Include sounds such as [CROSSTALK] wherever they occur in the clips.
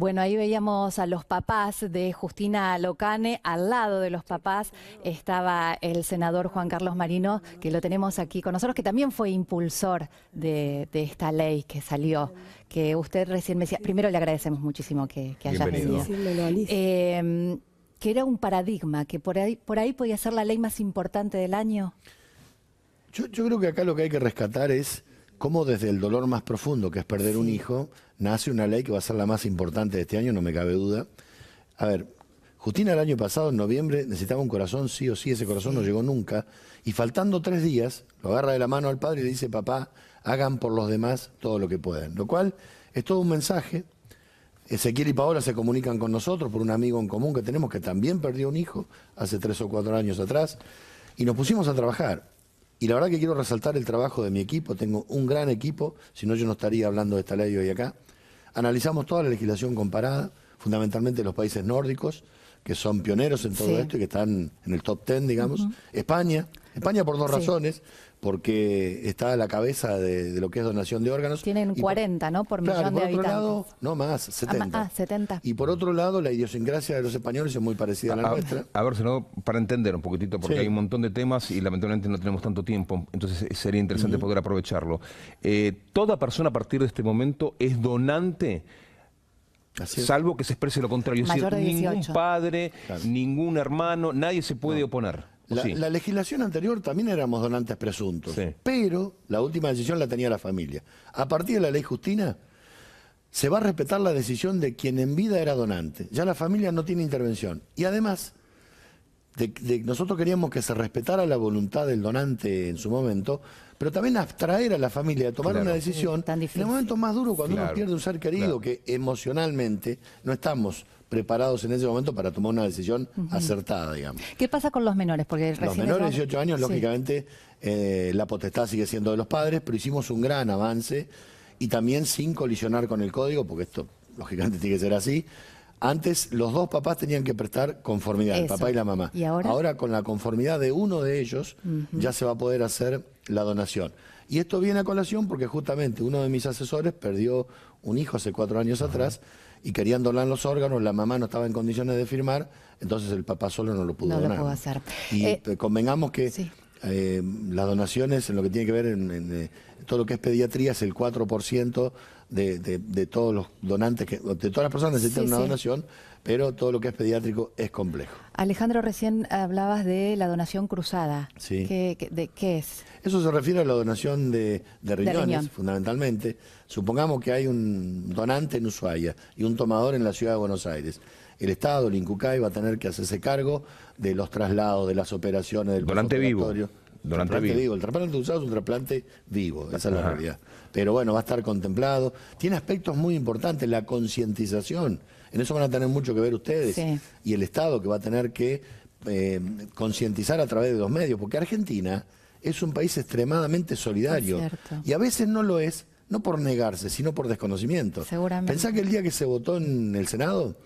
Bueno, ahí veíamos a los papás de Justina Locane. Al lado de los papás estaba el senador Juan Carlos Marino, que lo tenemos aquí con nosotros, que también fue impulsor de, esta ley que salió, que usted recién me decía. Primero le agradecemos muchísimo que, haya venido. Em, que era un paradigma, que por ahí, por ahí podía ser la ley más importante del año. yo creo que acá lo que hay que rescatar es cómo desde el dolor más profundo, que es perder un hijo, nace una ley que va a ser la más importante de este año, no me cabe duda. A ver, Justina el año pasado, en noviembre, necesitaba un corazón, sí o sí, ese corazón no llegó nunca. Y faltando tres días, lo agarra de la mano al padre y le dice, papá, hagan por los demás todo lo que puedan. Lo cual es todo un mensaje. Ezequiel y Paola se comunican con nosotros por un amigo en común que tenemos que también perdió un hijo hace tres o cuatro años atrás. Y nos pusimos a trabajar. Y la verdad que quiero resaltar el trabajo de mi equipo, tengo un gran equipo, si no yo no estaría hablando de esta ley hoy acá. Analizamos toda la legislación comparada, fundamentalmente los países nórdicos, que son pioneros en todo esto y que están en el top ten, digamos. España, España por dos razones porque está a la cabeza de, lo que es donación de órganos. Tienen 40, ¿no? Por millón de habitantes. no más, 70. Ah, 70. Ah, y por otro lado, la idiosincrasia de los españoles es muy parecida a, la nuestra. A ver, para entender un poquitito, porque hay un montón de temas y lamentablemente no tenemos tanto tiempo, entonces sería interesante poder aprovecharlo. Eh, toda persona a partir de este momento es donante. Salvo que se exprese lo contrario. es decir, ningún padre, ningún hermano, nadie se puede oponer. La, legislación anterior también éramos donantes presuntos, pero la última decisión la tenía la familia. A partir de la ley Justina, se va a respetar la decisión de quien en vida era donante. Ya la familia no tiene intervención. Y además, de, nosotros queríamos que se respetara la voluntad del donante en su momento, pero también abstraer a la familia de tomar una decisión en el momento más duro cuando uno pierde un ser querido, que emocionalmente no estamos preparados en ese momento para tomar una decisión acertada, digamos. ¿Qué pasa con los menores? Porque los menores de 18 años, lógicamente, eh, la potestad sigue siendo de los padres, pero hicimos un gran avance y también sin colisionar con el código, porque esto, lógicamente, tiene que ser así. Antes los dos papás tenían que prestar conformidad, el papá y la mamá. ahora? con la conformidad de uno de ellos ya se va a poder hacer la donación. Y esto viene a colación porque justamente uno de mis asesores perdió un hijo hace cuatro años atrás y querían donar los órganos, la mamá no estaba en condiciones de firmar, entonces el papá solo no lo pudo no donar. Lo hacer. Y eh, eh, convengamos que eh, las donaciones, en lo que tiene que ver en, todo lo que es pediatría, es el 4% de, de, de, todos los donantes, de todas las personas que necesitan una donación pero todo lo que es pediátrico es complejo. Alejandro, recién hablabas de la donación cruzada. ¿Qué, de, qué es? Eso se refiere a la donación de, riñones, fundamentalmente. Supongamos que hay un donante en Ushuaia y un tomador en la ciudad de Buenos Aires. El Estado, el INCUCAI, va a tener que hacerse cargo de los traslados, de las operaciones, del donante vivo durante trasplante El trasplante usado es un trasplante vivo, esa es la realidad. Pero bueno, va a estar contemplado. Tiene aspectos muy importantes, la concientización. En eso van a tener mucho que ver ustedes. Y el Estado que va a tener que eh, concientizar a través de los medios, porque Argentina es un país extremadamente solidario. Y a veces no lo es, no por negarse, sino por desconocimiento. Seguramente. Pensá que el día que se votó en el Senado,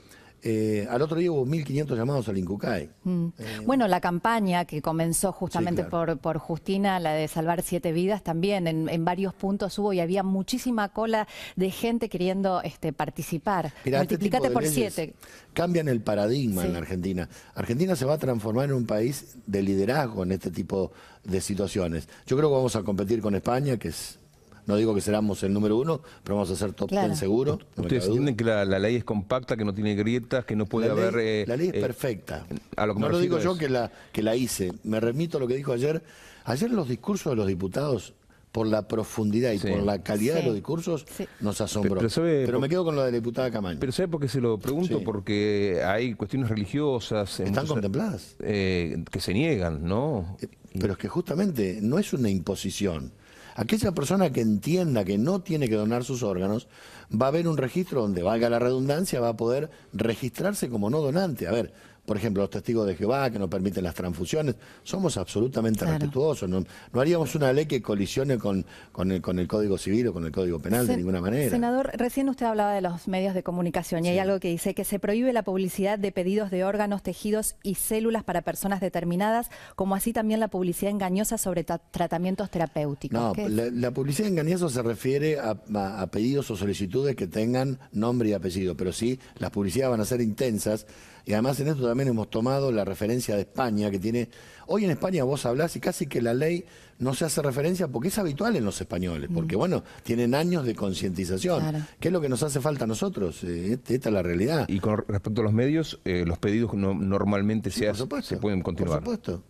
eh, al otro día hubo 1.500 llamados al Incucay. Mm. Eh, bueno, la campaña que comenzó justamente por, Justina, la de salvar siete vidas, también en, varios puntos hubo y había muchísima cola de gente queriendo este, participar. Este Multiplícate por siete. Cambian el paradigma en la Argentina. Argentina se va a transformar en un país de liderazgo en este tipo de situaciones. Yo creo que vamos a competir con España, que es no digo que seramos el número uno, pero vamos a ser top seguro. ¿Ustedes entienden que la, ley es compacta, que no tiene grietas, que no puede haber... Eh, la ley es eh, perfecta. no lo digo yo que la, que la hice. Me remito a lo que dijo ayer. Ayer los discursos de los diputados por la profundidad y por la calidad de los discursos, nos asombró. Pero, me quedo con la de la diputada Camaño. Pero ¿sabe por qué se lo pregunto? Porque hay cuestiones religiosas... Están contempladas. Eh, que se niegan, ¿no? Pero es que justamente no es una imposición aquella persona que entienda que no tiene que donar sus órganos, va a haber un registro donde, valga la redundancia, va a poder registrarse como no donante. A ver, por ejemplo, los testigos de Jehová que no permiten las transfusiones, somos absolutamente respetuosos. No, haríamos una ley que colisione con, el, Código Civil o con el Código Penal de ninguna manera. Senador, recién usted hablaba de los medios de comunicación y hay algo que dice que se prohíbe la publicidad de pedidos de órganos, tejidos y células para personas determinadas, como así también la publicidad engañosa sobre tratamientos terapéuticos. No, la, publicidad engañosa se refiere a pedidos o solicitudes que tengan nombre y apellido, pero sí, las publicidades van a ser intensas. Y además en esto también hemos tomado la referencia de España, que tiene... Hoy en España vos hablás y casi que la ley no se hace referencia porque es habitual en los españoles, mm. porque bueno, tienen años de concientización, claro. que es lo que nos hace falta a nosotros, eh, este, esta es la realidad. Y con respecto a los medios, eh, los pedidos normalmente se, hacen se pueden continuar. Por supuesto.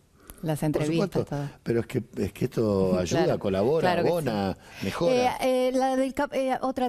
Las entrevistas. Por Pero es que, es que esto [LAUGHS] ayuda, colabora, abona, mejora. Eh,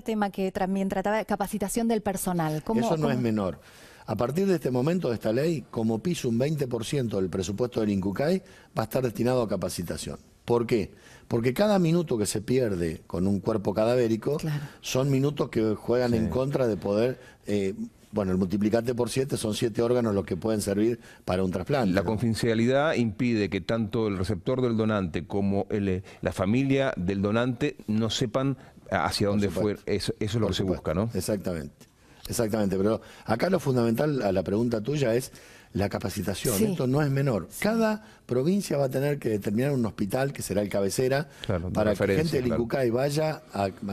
tema que también trataba, capacitación del personal. Eso no es menor. A partir de este momento de esta ley, como piso un 20% del presupuesto del INCUCAI va a estar destinado a capacitación. ¿Por qué? Porque cada minuto que se pierde con un cuerpo cadavérico son minutos que juegan en contra de poder eh, bueno, el multiplicante por siete son siete órganos los que pueden servir para un trasplante. La confidencialidad impide que tanto el receptor del donante como eh, la familia del donante no sepan hacia dónde fue. Eso, es lo que se busca, ¿no? Exactamente. Exactamente, pero acá lo fundamental a la pregunta tuya es la capacitación. Esto no es menor. Cada provincia va a tener que determinar un hospital que será el cabecera para que gente del claro. vaya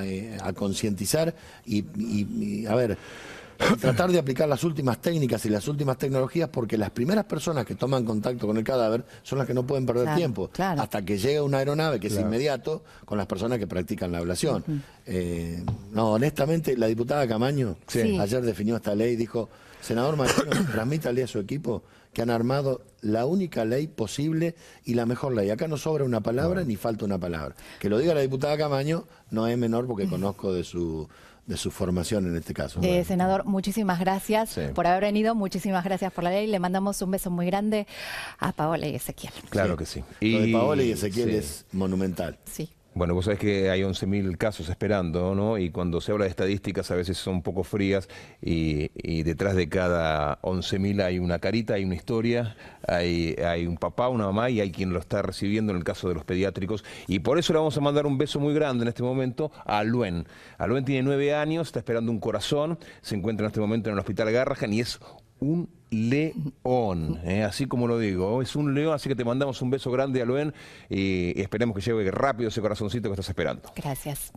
eh, a, concientizar y, a ver, tratar de aplicar las últimas técnicas y las últimas tecnologías porque las primeras personas que toman contacto con el cadáver son las que no pueden perder tiempo hasta que llega una aeronave que es inmediato con las personas que practican la ablación. Eh, no, honestamente, la diputada Camaño ayer definió esta ley y dijo, senador Marino, [COUGHS] transmítale a su equipo que han armado la única ley posible y la mejor ley. Acá no sobra una palabra ni falta una palabra. Que lo diga la diputada Camaño no es menor porque conozco de su de su formación en este caso. Eh, senador, muchísimas gracias por haber venido, muchísimas gracias por la ley. Le mandamos un beso muy grande a Paola y Ezequiel. Claro que sí. Lo de Paola y Ezequiel es monumental. Sí. Bueno, vos sabés que hay 11.000 casos esperando, ¿no? Y cuando se habla de estadísticas a veces son un poco frías y, detrás de cada 11.000 hay una carita, hay una historia, hay, un papá, una mamá y hay quien lo está recibiendo en el caso de los pediátricos. Y por eso le vamos a mandar un beso muy grande en este momento a Aluen. Aluen tiene nueve años, está esperando un corazón, se encuentra en este momento en el Hospital Garrahan y es un león, eh, así como lo digo. Es un león, así que te mandamos un beso grande a y esperemos que llegue rápido ese corazoncito que estás esperando. Gracias.